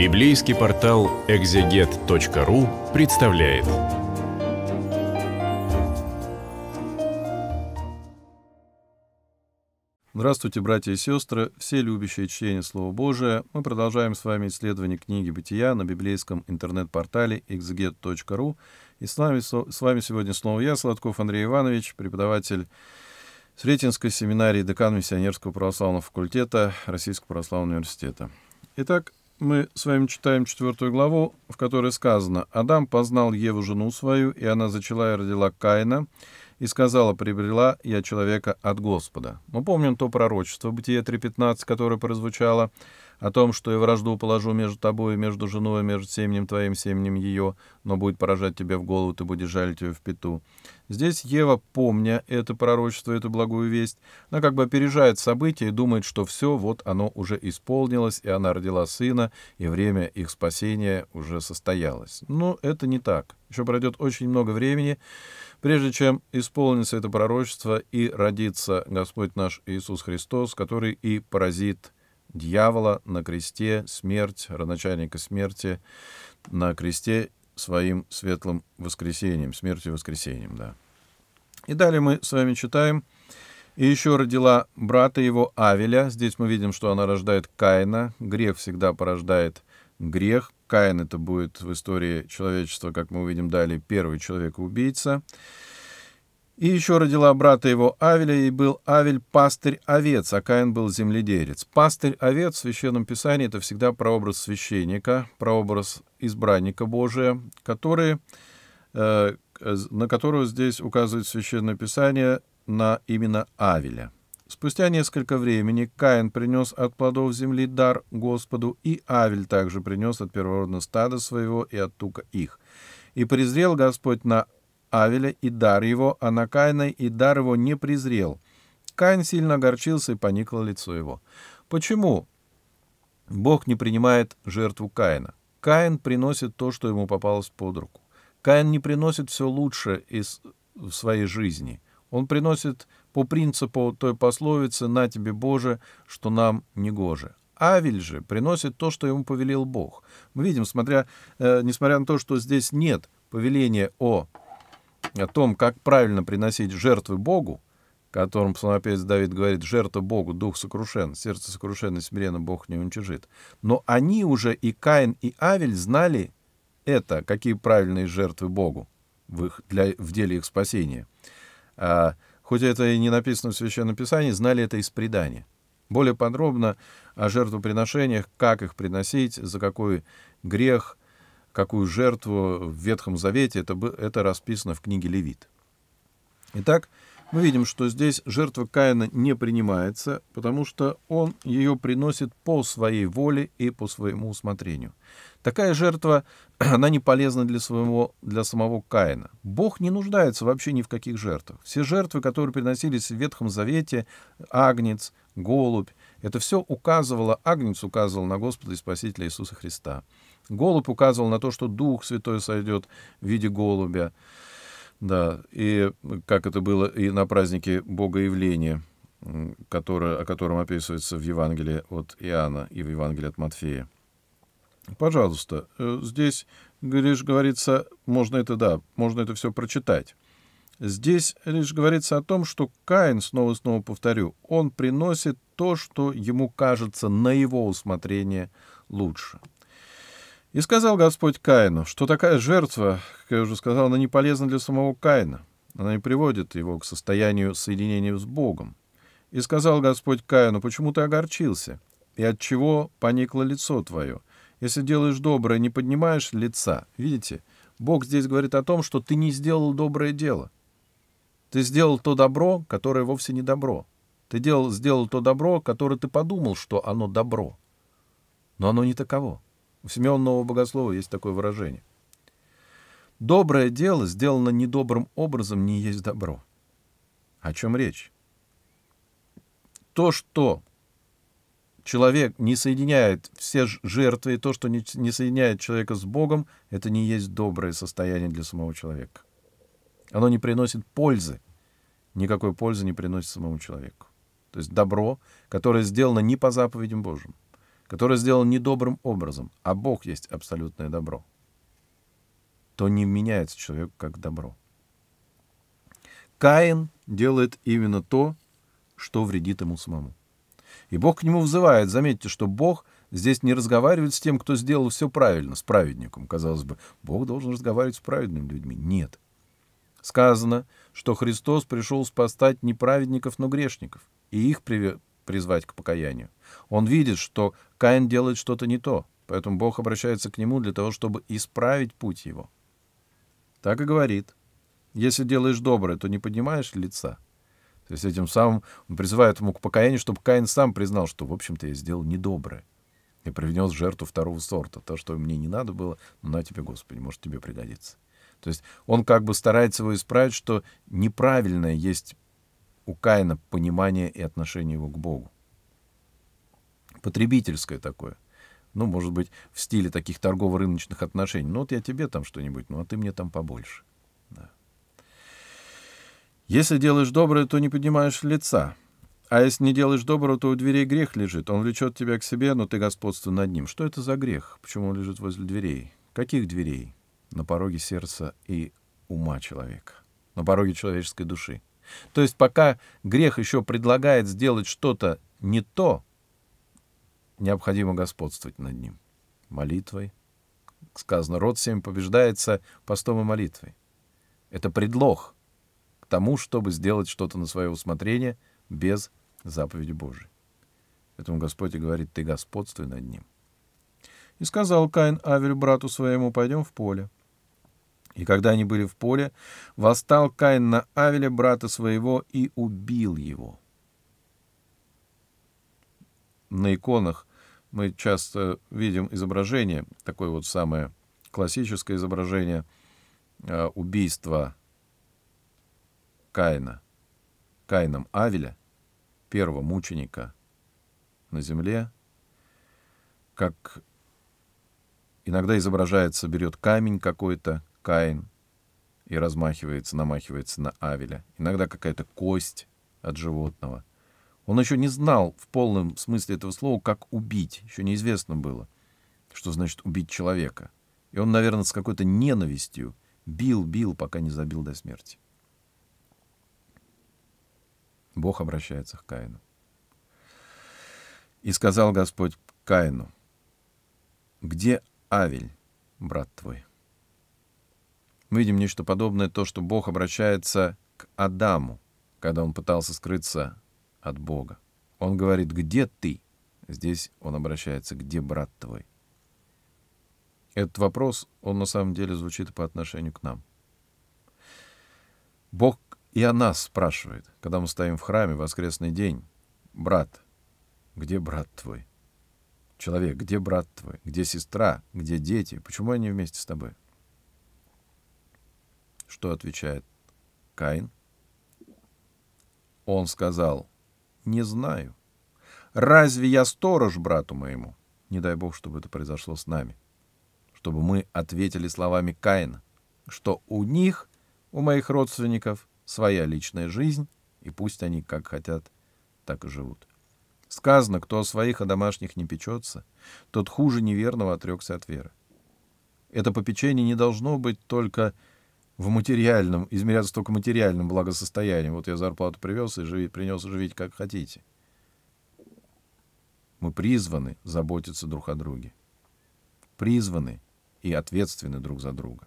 Библейский портал экзегет.ру представляет. Здравствуйте, братья и сестры, все любящие чтение Слова Божия. Мы продолжаем с вами исследование книги Бытия на библейском интернет-портале exeget.ru. И с вами, с вами сегодня снова я, Сладков Андрей Иванович, преподаватель Сретенской семинарии, декан Миссионерского православного факультета Российского православного университета. Итак, мы с вами читаем четвертую главу, в которой сказано «Адам познал Еву, жену свою, и она зачала и родила Каина, и сказала, «Приобрела я человека от Господа». Мы помним то пророчество, Бытие 3.15, которое прозвучало, о том, что я вражду положу между тобой и между женой, между семенем твоим, семенем ее, но будет поражать тебя в голову, ты будешь жалить ее в пету. Здесь Ева, помня это пророчество, эту благую весть, она как бы опережает события и думает, что все, вот оно уже исполнилось, и она родила сына, и время их спасения уже состоялось. Но это не так. Еще пройдет очень много времени, прежде чем исполнится это пророчество и родится Господь наш Иисус Христос, который и поразит дьявола на кресте, смерть, родоначальника смерти на кресте своим светлым воскресением, смертью воскресением, да. И далее мы с вами читаем. «И еще родила брата его Авеля». Здесь мы видим, что она рождает Каина. Грех всегда порождает грех. Каин это будет в истории человечества, как мы увидим далее, первый человек-убийца. И еще родила брата его Авеля, и был Авель пастырь овец, а Каин был земледерец. Пастырь овец в Священном Писании — это всегда прообраз священника, прообраз избранника Божия, который, э, на которого здесь указывает Священное Писание на именно Авеля — Спустя несколько времени Каин принес от плодов земли дар Господу, и Авель также принес от первородного стада своего и от тука их. И презрел Господь на Авеля и дар его, а на Каина и дар его не презрел. Каин сильно огорчился и поникло лицо его. Почему Бог не принимает жертву Каина? Каин приносит то, что ему попалось под руку. Каин не приносит все лучше из своей жизни. Он приносит по принципу той пословицы «На тебе, Боже, что нам не гоже». Авель же приносит то, что ему повелел Бог. Мы видим, смотря, э, несмотря на то, что здесь нет повеления о, о том, как правильно приносить жертвы Богу, которым псалмопевец Давид говорит, жертва Богу, дух сокрушен, сердце сокрушенное смиренно Бог не уничижит. Но они уже и Каин, и Авель знали это, какие правильные жертвы Богу в, их, для, в деле их спасения. А, хоть это и не написано в Священном Писании, знали это из предания. Более подробно о жертвоприношениях, как их приносить, за какой грех, какую жертву в Ветхом Завете, это, это расписано в книге Левит. Итак, мы видим, что здесь жертва Каина не принимается, потому что он ее приносит по своей воле и по своему усмотрению. Такая жертва, она не полезна для, своего, для самого Каина. Бог не нуждается вообще ни в каких жертвах. Все жертвы, которые приносились в Ветхом Завете, агнец, голубь, это все указывало, агнец указывал на Господа и Спасителя Иисуса Христа. Голубь указывал на то, что Дух Святой сойдет в виде голубя. Да, и как это было и на празднике Богоявления, которое, о котором описывается в Евангелии от Иоанна и в Евангелии от Матфея. Пожалуйста, э, здесь, лишь говорится, можно это, да, можно это все прочитать. Здесь лишь говорится о том, что Каин, снова и снова повторю, он приносит то, что ему кажется на его усмотрение лучше. И сказал Господь Каину, что такая жертва, как я уже сказал, она не полезна для самого Каина. Она не приводит его к состоянию соединения с Богом. И сказал Господь Каину, почему ты огорчился? И от чего поникло лицо твое? Если делаешь доброе, не поднимаешь лица. Видите, Бог здесь говорит о том, что ты не сделал доброе дело. Ты сделал то добро, которое вовсе не добро. Ты делал, сделал то добро, которое ты подумал, что оно добро. Но оно не таково. У Симеона Нового Богослова есть такое выражение. Доброе дело, сделано недобрым образом, не есть добро. О чем речь? То, что человек не соединяет все жертвы, и то, что не, соединяет человека с Богом, это не есть доброе состояние для самого человека. Оно не приносит пользы, никакой пользы не приносит самому человеку. То есть добро, которое сделано не по заповедям Божьим, которое сделано не добрым образом, а Бог есть абсолютное добро, то не меняется человеку как добро. Каин делает именно то, что вредит ему самому. И Бог к нему взывает. Заметьте, что Бог здесь не разговаривает с тем, кто сделал все правильно, с праведником. Казалось бы, Бог должен разговаривать с праведными людьми. Нет. Сказано, что Христос пришел спасать не праведников, но грешников, и их призвать к покаянию. Он видит, что Каин делает что-то не то, поэтому Бог обращается к нему для того, чтобы исправить путь его. Так и говорит. Если делаешь доброе, то не поднимаешь лица — то есть этим самым он призывает ему к покаянию, чтобы Каин сам признал, что, в общем-то, я сделал недоброе. И привнес жертву второго сорта. То, что мне не надо было, ну, на тебе, Господи, может, тебе пригодится. То есть он как бы старается его исправить, что неправильное есть у Каина понимание и отношение его к Богу. Потребительское такое. Ну, может быть, в стиле таких торгово-рыночных отношений. Ну, вот я тебе там что-нибудь, ну, а ты мне там побольше. Если делаешь доброе, то не поднимаешь лица. А если не делаешь доброго, то у дверей грех лежит. Он влечет тебя к себе, но ты господство над ним. Что это за грех? Почему он лежит возле дверей? Каких дверей? На пороге сердца и ума человека. На пороге человеческой души. То есть пока грех еще предлагает сделать что-то не то, необходимо господствовать над ним. Молитвой. Сказано, род всем побеждается постом и молитвой. Это предлог — тому, чтобы сделать что-то на свое усмотрение без заповеди Божией. Поэтому Господь и говорит, ты господствуй над ним. И сказал Каин Авелю брату своему, пойдем в поле. И когда они были в поле, восстал Каин на Авеля, брата своего, и убил его. На иконах мы часто видим изображение, такое вот самое классическое изображение а, убийства Каина, Каином Авеля, первого мученика на земле, как иногда изображается, берет камень какой-то, Каин, и размахивается, намахивается на Авеля, иногда какая-то кость от животного. Он еще не знал в полном смысле этого слова, как убить, еще неизвестно было, что значит убить человека. И он, наверное, с какой-то ненавистью бил, бил, пока не забил до смерти. Бог обращается к Каину. И сказал Господь Каину, где Авель, брат твой? Мы видим нечто подобное, то, что Бог обращается к Адаму, когда он пытался скрыться от Бога. Он говорит, где ты? Здесь он обращается, где брат твой? Этот вопрос, он на самом деле звучит по отношению к нам. Бог и о нас спрашивает, когда мы стоим в храме в воскресный день. Брат, где брат твой? Человек, где брат твой? Где сестра? Где дети? Почему они вместе с тобой? Что отвечает Каин? Он сказал, не знаю. Разве я сторож брату моему? Не дай бог, чтобы это произошло с нами. Чтобы мы ответили словами Каина, что у них, у моих родственников, своя личная жизнь, и пусть они как хотят, так и живут. Сказано, кто о своих, о домашних не печется, тот хуже неверного отрекся от веры. Это попечение не должно быть только в материальном, измеряться только материальным благосостоянием. Вот я зарплату привез и живи, принес, живите как хотите. Мы призваны заботиться друг о друге. Призваны и ответственны друг за друга.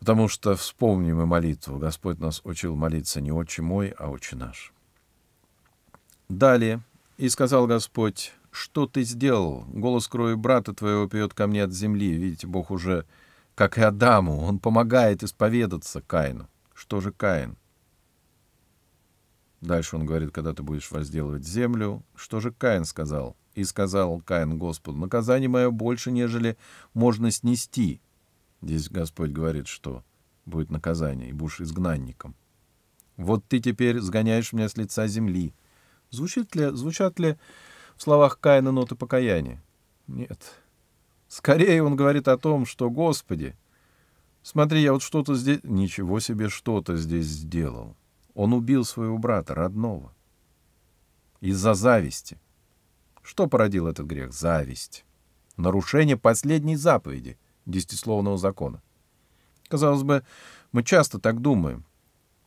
Потому что вспомним и молитву. Господь нас учил молиться не «Отче мой», а «Отче наш». Далее. «И сказал Господь, что ты сделал? Голос крови брата твоего пьет ко мне от земли». Видите, Бог уже, как и Адаму, он помогает исповедаться Каину. Что же Каин? Дальше он говорит, когда ты будешь возделывать землю. Что же Каин сказал? И сказал Каин Господу, наказание мое больше, нежели можно снести. Здесь Господь говорит, что будет наказание, и будешь изгнанником. Вот ты теперь сгоняешь меня с лица земли. Звучит ли, звучат ли в словах Каина ноты покаяния? Нет. Скорее он говорит о том, что, Господи, смотри, я вот что-то здесь... Ничего себе что-то здесь сделал. Он убил своего брата, родного. Из-за зависти. Что породил этот грех? Зависть. Нарушение последней заповеди — десятисловного закона. Казалось бы, мы часто так думаем.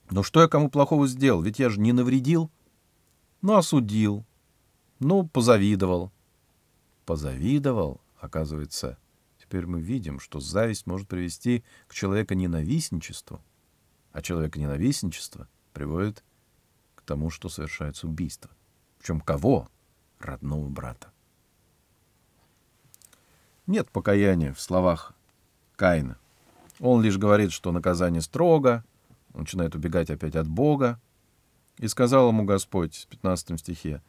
Но что я кому плохого сделал? Ведь я же не навредил. Ну, осудил. Ну, позавидовал. Позавидовал, оказывается. Теперь мы видим, что зависть может привести к человека-ненавистничеству. А человека-ненавистничество приводит к тому, что совершается убийство. Причем кого? Родного брата. Нет покаяния в словах Каина. Он лишь говорит, что наказание строго, он начинает убегать опять от Бога. И сказал ему Господь в 15 стихе,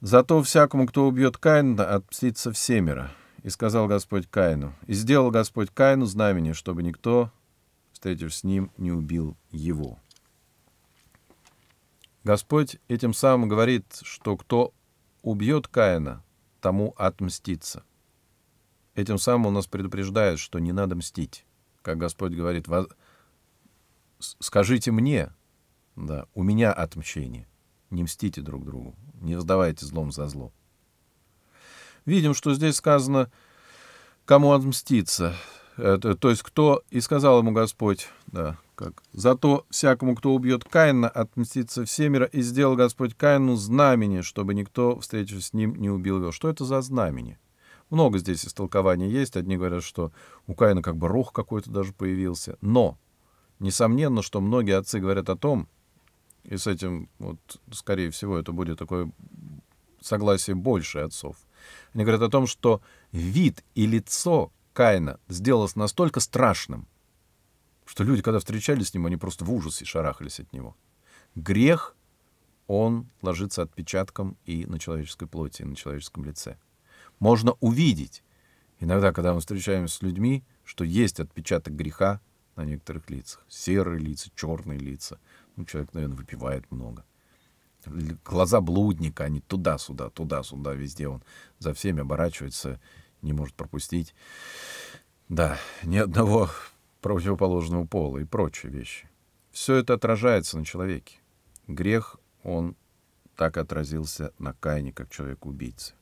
«Зато всякому, кто убьет Каина, отпстится всемиро". И сказал Господь Каину, «И сделал Господь Каину знамение, чтобы никто, встретив с ним, не убил его». Господь этим самым говорит, что кто убьет Каина, тому отмстится – Этим самым он нас предупреждает, что не надо мстить. Как Господь говорит, скажите мне, да, у меня отмщение. Не мстите друг другу, не раздавайте злом за зло. Видим, что здесь сказано, кому отмститься. Это, то есть кто, и сказал ему Господь, да, как, «Зато всякому, кто убьет Каина, отмстится всемира, и сделал Господь Каину знамение, чтобы никто, встретившись с ним, не убил его». Что это за знамение? Много здесь истолкований есть. Одни говорят, что у Каина как бы рух какой-то даже появился. Но, несомненно, что многие отцы говорят о том, и с этим, вот, скорее всего, это будет такое согласие больше отцов. Они говорят о том, что вид и лицо Каина сделалось настолько страшным, что люди, когда встречались с ним, они просто в ужасе шарахались от него. Грех, он ложится отпечатком и на человеческой плоти, и на человеческом лице можно увидеть. Иногда, когда мы встречаемся с людьми, что есть отпечаток греха на некоторых лицах. Серые лица, черные лица. Ну, человек, наверное, выпивает много. Глаза блудника, они туда-сюда, туда-сюда, везде он за всеми оборачивается, не может пропустить. Да, ни одного противоположного пола и прочие вещи. Все это отражается на человеке. Грех, он так отразился на Кайне, как человек-убийце.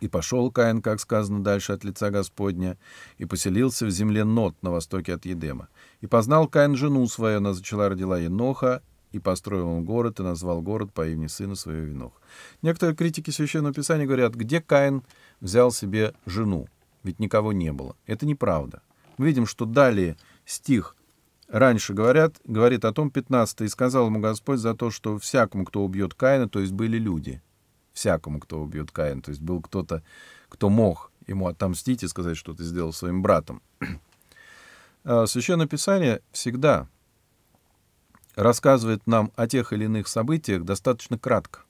И пошел Каин, как сказано дальше, от лица Господня, и поселился в земле Нот на востоке от Едема. И познал Каин жену свою, она зачала родила Еноха, и построил он город, и назвал город по имени сына своего Еноха. Некоторые критики Священного Писания говорят, где Каин взял себе жену, ведь никого не было. Это неправда. Мы видим, что далее стих раньше говорят, говорит о том 15 «И сказал ему Господь за то, что всякому, кто убьет Каина, то есть были люди» всякому, кто убьет Каин. То есть был кто-то, кто мог ему отомстить и сказать, что ты сделал своим братом. А, Священное Писание всегда рассказывает нам о тех или иных событиях достаточно кратко.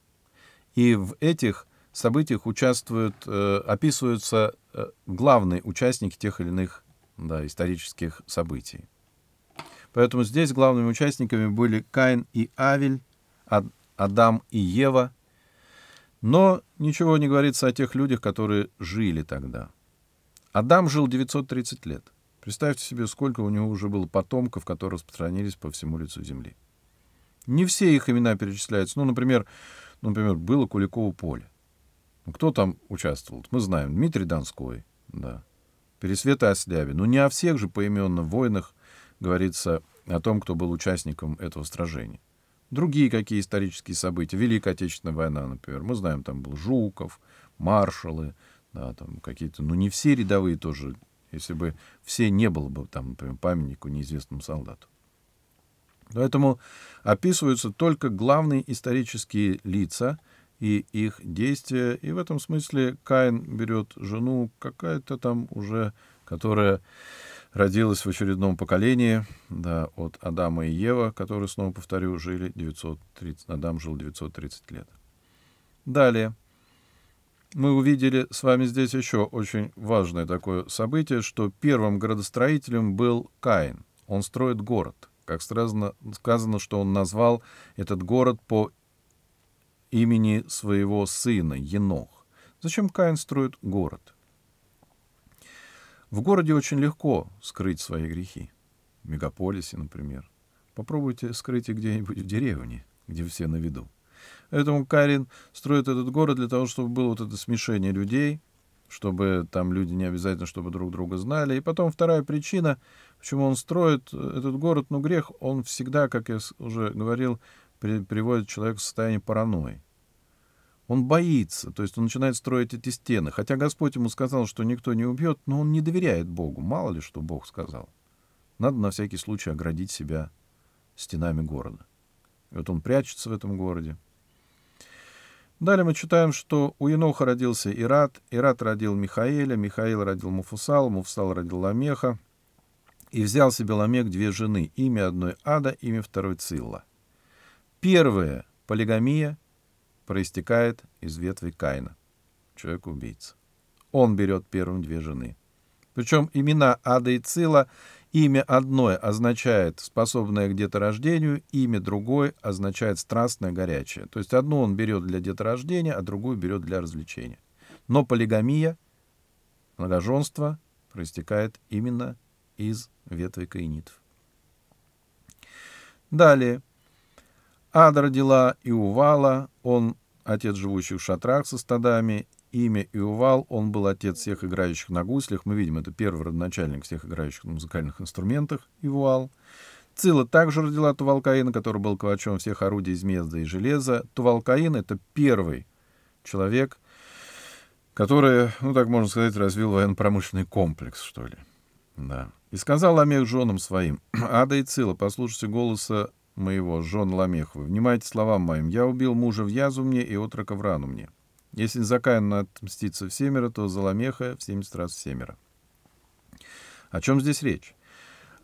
И в этих событиях участвуют, э, описываются э, главные участники тех или иных да, исторических событий. Поэтому здесь главными участниками были Каин и Авель, Адам и Ева, но ничего не говорится о тех людях, которые жили тогда. Адам жил 930 лет. Представьте себе, сколько у него уже было потомков, которые распространились по всему лицу земли. Не все их имена перечисляются. Ну, например, ну, например было Куликово поле. Ну, кто там участвовал? Мы знаем. Дмитрий Донской, да. Пересвета Ослябе. Но ну, не о всех же поименно в говорится о том, кто был участником этого сражения. Другие какие исторические события? Великая Отечественная война, например. Мы знаем, там был Жуков, маршалы, да, там какие-то, ну не все рядовые тоже, если бы все не было бы там, например, памятнику неизвестному солдату. Поэтому описываются только главные исторические лица и их действия. И в этом смысле Каин берет жену какая-то там уже, которая родилась в очередном поколении да, от Адама и Ева, которые, снова повторю, жили 930, Адам жил 930 лет. Далее. Мы увидели с вами здесь еще очень важное такое событие, что первым градостроителем был Каин. Он строит город. Как сразу сказано, что он назвал этот город по имени своего сына Енох. Зачем Каин строит город? В городе очень легко скрыть свои грехи. В мегаполисе, например. Попробуйте скрыть их где-нибудь в деревне, где все на виду. Поэтому Карин строит этот город для того, чтобы было вот это смешение людей, чтобы там люди не обязательно, чтобы друг друга знали. И потом вторая причина, почему он строит э, этот город, но ну, грех, он всегда, как я уже говорил, при, приводит человека в состояние паранойи. Он боится, то есть он начинает строить эти стены. Хотя Господь ему сказал, что никто не убьет, но он не доверяет Богу. Мало ли, что Бог сказал. Надо на всякий случай оградить себя стенами города. И вот он прячется в этом городе. Далее мы читаем, что у Иноха родился Ират, Ират родил Михаэля, Михаил родил Муфусал, Муфусал родил Ламеха, и взял себе Ламех две жены, имя одной Ада, имя второй Цилла. Первая полигамия — проистекает из ветви Каина. Человек-убийца. Он берет первым две жены. Причем имена Ада и Цила, имя одной означает способное к деторождению, имя другой означает страстное, горячее. То есть одну он берет для деторождения, а другую берет для развлечения. Но полигамия, многоженство, проистекает именно из ветви каинитов. Далее. Ада родила Иувала, он отец живущих в шатрах со стадами, имя Иувал, он был отец всех играющих на гуслях, мы видим, это первый родоначальник всех играющих на музыкальных инструментах, Иувал. Цила также родила Тувалкаина, который был ковачом всех орудий из мезда и железа. Тувалкаин — это первый человек, который, ну так можно сказать, развил военно-промышленный комплекс, что ли. Да. И сказал Омех женам своим, «Ада и Цила, послушайте голоса моего, жен Ламех, внимайте словам моим, я убил мужа в Язумне и отрока в рану мне. Если за Каина отмстится в семеро, то за Ламеха в семьдесят раз в семеро. О чем здесь речь?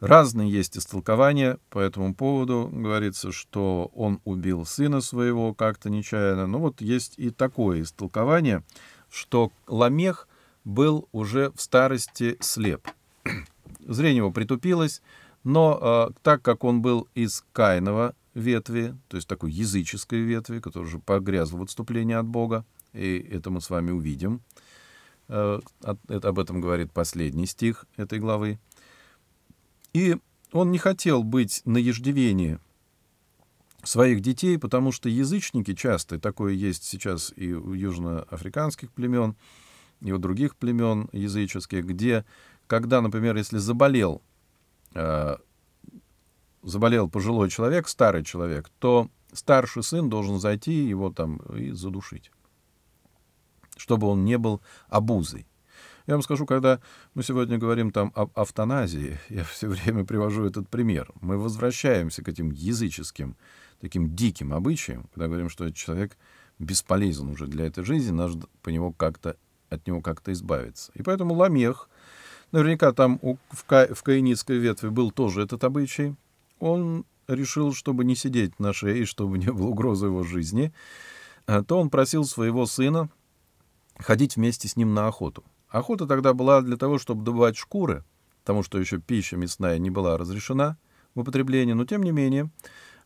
Разные есть истолкования по этому поводу. Говорится, что он убил сына своего как-то нечаянно. Но ну вот есть и такое истолкование, что Ламех был уже в старости слеп. Зрение его притупилось, но э, так как он был из кайнова ветви, то есть такой языческой ветви, которая уже погрязла в отступлении от Бога, и это мы с вами увидим, э, это, об этом говорит последний стих этой главы, и он не хотел быть на еждивении своих детей, потому что язычники часто, такое есть сейчас и у южноафриканских племен, и у других племен языческих, где, когда, например, если заболел Э, заболел пожилой человек, старый человек, то старший сын должен зайти его там и задушить, чтобы он не был обузой. Я вам скажу, когда мы сегодня говорим там об автоназии, я все время привожу этот пример. Мы возвращаемся к этим языческим, таким диким обычаям, когда говорим, что этот человек бесполезен уже для этой жизни, надо по него как-то, от него как-то избавиться. И поэтому Ламех, Наверняка там у, в, Ка, в каиницкой ветви был тоже этот обычай. Он решил, чтобы не сидеть на шее, и чтобы не было угрозы его жизни, а то он просил своего сына ходить вместе с ним на охоту. Охота тогда была для того, чтобы добывать шкуры, потому что еще пища мясная не была разрешена в употреблении, но тем не менее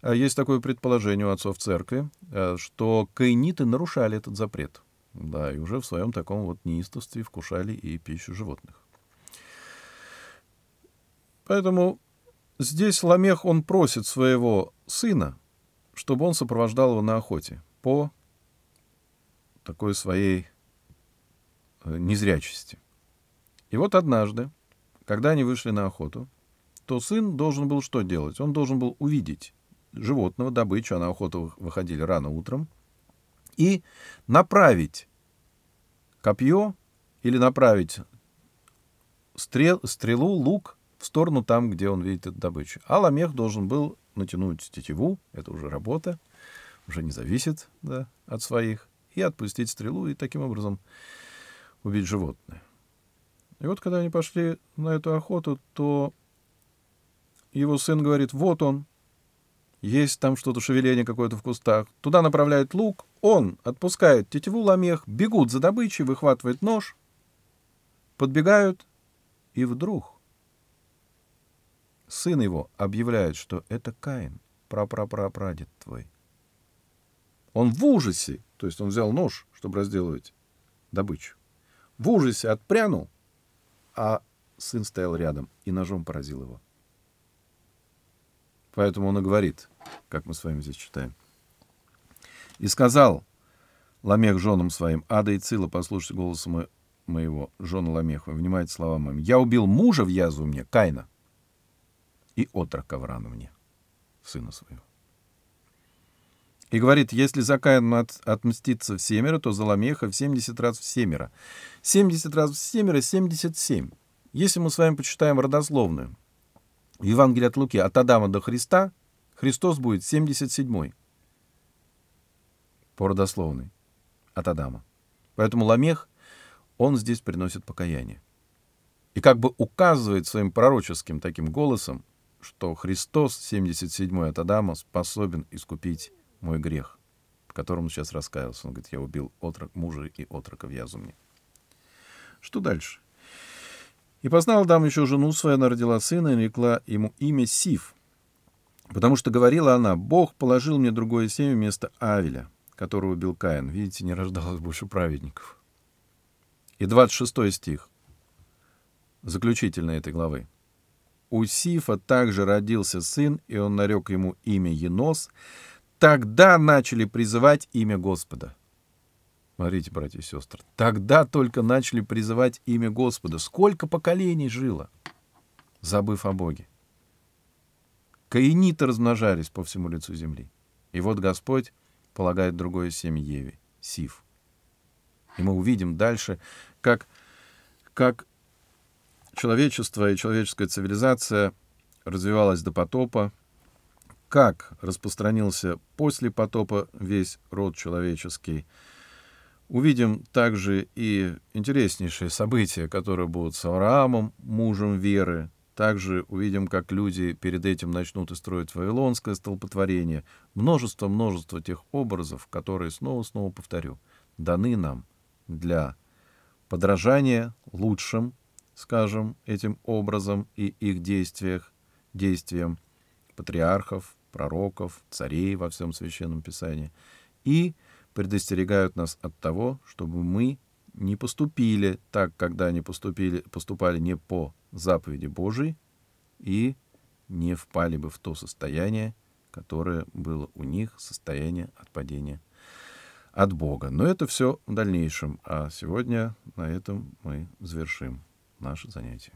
а, есть такое предположение у отцов церкви, а, что каиниты нарушали этот запрет. Да, и уже в своем таком вот неистовстве вкушали и пищу животных. Поэтому здесь Ламех он просит своего сына, чтобы он сопровождал его на охоте по такой своей э, незрячести. И вот однажды, когда они вышли на охоту, то сын должен был что делать? Он должен был увидеть животного, добычу, а на охоту выходили рано утром, и направить копье или направить стрел, стрелу, лук в сторону там, где он видит эту добычу. А ламех должен был натянуть тетиву, это уже работа, уже не зависит да, от своих, и отпустить стрелу, и таким образом убить животное. И вот когда они пошли на эту охоту, то его сын говорит, вот он, есть там что-то, шевеление какое-то в кустах. Туда направляет лук, он отпускает тетиву ламех, бегут за добычей, выхватывает нож, подбегают, и вдруг Сын его объявляет, что это Каин, прапрапрапрадед твой. Он в ужасе, то есть он взял нож, чтобы разделывать добычу. В ужасе отпрянул, а сын стоял рядом и ножом поразил его. Поэтому он и говорит, как мы с вами здесь читаем. «И сказал Ламех женам своим, Ада и Цила, послушайте голоса мо- моего, жена Ламеха, внимайте словам моим, я убил мужа в язву мне, Кайна, и отрока Врану мне, сына своего. И говорит, если Закаин от, отмстится в семеро, то Заламеха в 70 раз в семеро. 70 раз в семеро — 77. Если мы с вами почитаем родословную, в Евангелии от Луки от Адама до Христа, Христос будет 77-й по родословной от Адама. Поэтому Ламех, он здесь приносит покаяние. И как бы указывает своим пророческим таким голосом, что Христос, 77-й от Адама, способен искупить мой грех, в котором он сейчас раскаялся. Он говорит, я убил отрок, мужа и отрока в Язумне. Что дальше? «И познал Адам еще жену свою, она родила сына и рекла ему имя Сиф, потому что говорила она, «Бог положил мне другое семя вместо Авеля, которого убил Каин». Видите, не рождалось больше праведников. И 26 стих, заключительный этой главы. У Сифа также родился сын, и он нарек ему имя Енос. Тогда начали призывать имя Господа. Смотрите, братья и сестры, тогда только начали призывать имя Господа. Сколько поколений жило, забыв о Боге. Каиниты размножались по всему лицу земли. И вот Господь полагает другое семя Еве, Сиф. И мы увидим дальше, как, как человечество и человеческая цивилизация развивалась до потопа, как распространился после потопа весь род человеческий. Увидим также и интереснейшие события, которые будут с Авраамом, мужем веры. Также увидим, как люди перед этим начнут и строить вавилонское столпотворение. Множество-множество тех образов, которые, снова-снова повторю, даны нам для подражания лучшим скажем, этим образом и их действиях, действиям патриархов, пророков, царей во всем Священном Писании, и предостерегают нас от того, чтобы мы не поступили так, когда они поступили, поступали не по заповеди Божией, и не впали бы в то состояние, которое было у них, состояние отпадения от Бога. Но это все в дальнейшем, а сегодня на этом мы завершим наше занятие.